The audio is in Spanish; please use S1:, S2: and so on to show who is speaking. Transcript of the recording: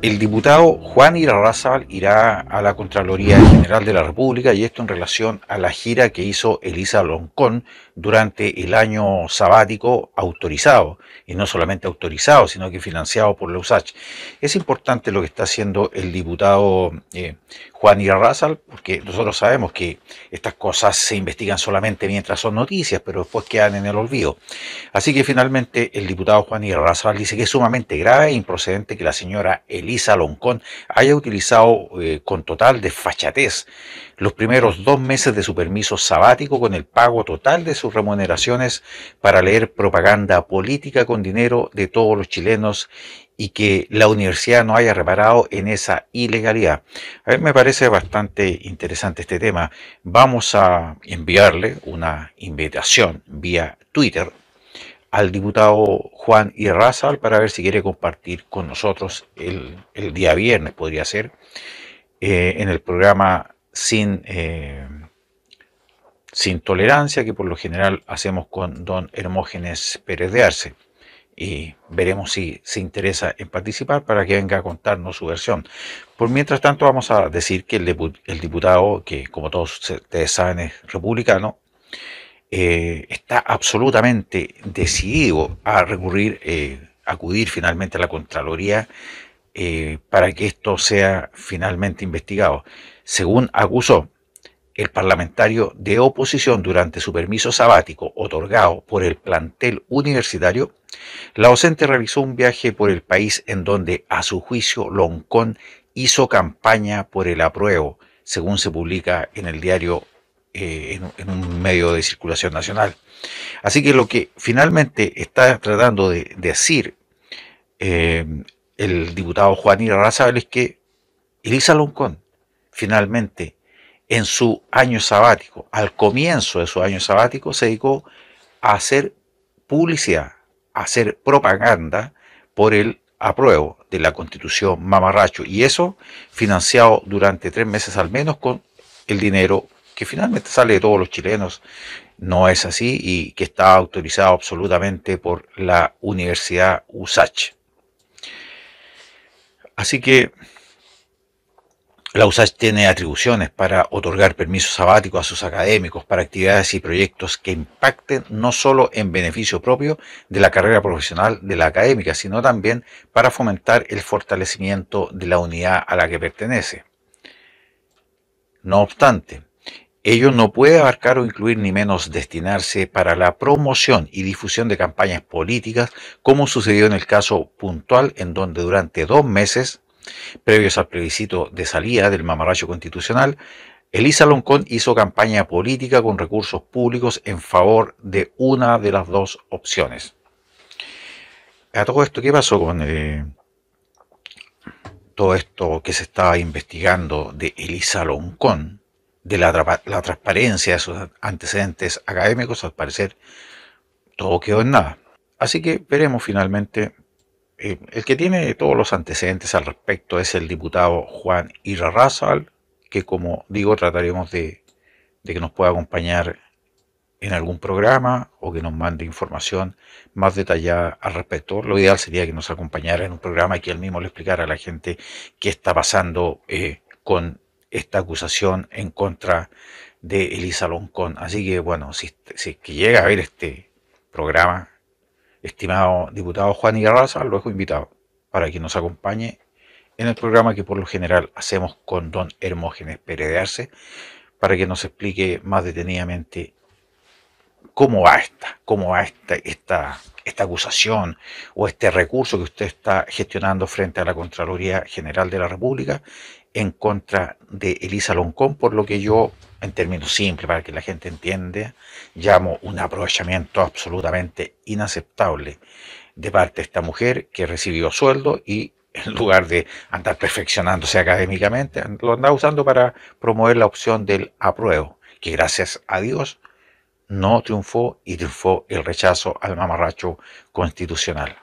S1: El diputado Juan Irarrázaval irá a la Contraloría General de la República y esto en relación a la gira que hizo Elisa Loncón durante el año sabático autorizado, y no solamente autorizado, sino que financiado por la USACH. Es importante lo que está haciendo el diputado eh, Juan Irarrázaval, porque nosotros sabemos que estas cosas se investigan solamente mientras son noticias, pero después quedan en el olvido. Así que finalmente el diputado Juan Irarrázaval dice que es sumamente grave e improcedente que la señora Elisa Lisa Loncón haya utilizado eh, con total desfachatez los primeros dos meses de su permiso sabático con el pago total de sus remuneraciones para leer propaganda política con dinero de todos los chilenos y que la universidad no haya reparado en esa ilegalidad. A mí me parece bastante interesante este tema. Vamos a enviarle una invitación vía Twitter al diputado Juan Irrazal para ver si quiere compartir con nosotros el, el día viernes, podría ser, eh, en el programa Sin, eh, Sin Tolerancia, que por lo general hacemos con don Hermógenes Pérez de Arce. Y veremos si se interesa en participar para que venga a contarnos su versión. Por mientras tanto, vamos a decir que el, diputado, que como todos ustedes saben es republicano, eh, está absolutamente decidido a recurrir, eh, acudir finalmente a la Contraloría eh, para que esto sea finalmente investigado. Según acusó, el parlamentario de oposición durante su permiso sabático otorgado por el plantel universitario, la docente realizó un viaje por el país en donde, a su juicio, Loncón hizo campaña por el apruebo, según se publica en el diario eh, en, un medio de circulación nacional. Así que lo que finalmente está tratando de, decir eh, el diputado Juan Irarrázaval es que Elisa Loncón finalmente en su año sabático, al comienzo de su año sabático, se dedicó a hacer publicidad, a hacer propaganda por el apruebo de la constitución mamarracho. Y eso financiado durante tres meses al menos con el dinero que finalmente sale de todos los chilenos, no es así y que está autorizado absolutamente por la Universidad USACH. Así que la USACH tiene atribuciones para otorgar permisos sabáticos a sus académicos para actividades y proyectos que impacten no solo en beneficio propio de la carrera profesional de la académica, sino también para fomentar el fortalecimiento de la unidad a la que pertenece. No obstante, Ello no puede abarcar o incluir ni menos destinarse para la promoción y difusión de campañas políticas, como sucedió en el caso puntual en donde durante dos meses, previos al plebiscito de salida del mamarracho constitucional, Elisa Loncón hizo campaña política con recursos públicos en favor de una de las dos opciones. A todo esto, ¿qué pasó con eh, todo esto que se estaba investigando de Elisa Loncón? de la, transparencia de sus antecedentes académicos, al parecer todo quedó en nada. Así que veremos finalmente. Eh, el que tiene todos los antecedentes al respecto es el diputado Juan Irarrazal, que como digo trataremos de, que nos pueda acompañar en algún programa o que nos mande información más detallada al respecto. Lo ideal sería que nos acompañara en un programa y que él mismo le explicara a la gente qué está pasando eh, con esta acusación en contra de Elisa Loncón. Así que bueno, si, este, si que llega a ver este programa, estimado diputado Juan Igarraza, lo dejo invitado para que nos acompañe en el programa que por lo general hacemos con don Hermógenes Peredearse para que nos explique más detenidamente cómo va esta, cómo va esta, esta, acusación o este recurso que usted está gestionando frente a la Contraloría General de la República en contra de Elisa Loncón, por lo que yo, en términos simples, para que la gente entienda, llamo un aprovechamiento absolutamente inaceptable de parte de esta mujer que recibió sueldo y en lugar de andar perfeccionándose académicamente, lo anda usando para promover la opción del apruebo, que gracias a Dios no triunfó y triunfó el rechazo al mamarracho constitucional.